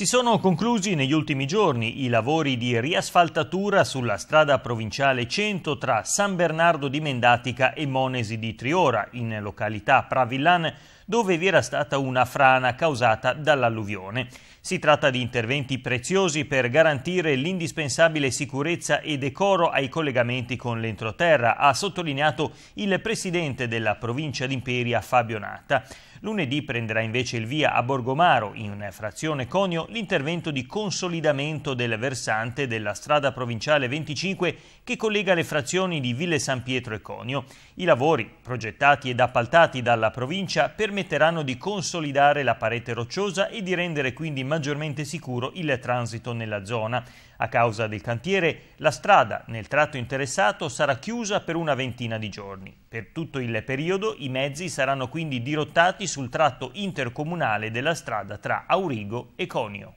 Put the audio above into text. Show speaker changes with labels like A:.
A: Si sono conclusi negli ultimi giorni i lavori di riasfaltatura sulla strada provinciale 100 tra San Bernardo di Mendatica e Monesi di Triora, in località Pravillan, dove vi era stata una frana causata dall'alluvione. Si tratta di interventi preziosi per garantire l'indispensabile sicurezza e decoro ai collegamenti con l'entroterra, ha sottolineato il presidente della provincia d'Imperia Fabio Natta. Lunedì prenderà invece il via a Borgomaro, in frazione Conio, l'intervento di consolidamento del versante della strada provinciale 25 che collega le frazioni di Ville San Pietro e Conio. I lavori, progettati ed appaltati dalla provincia, permetteranno permetteranno di consolidare la parete rocciosa e di rendere quindi maggiormente sicuro il transito nella zona. A causa del cantiere, la strada nel tratto interessato sarà chiusa per una ventina di giorni. Per tutto il periodo i mezzi saranno quindi dirottati sul tratto intercomunale della strada tra Aurigo e Conio.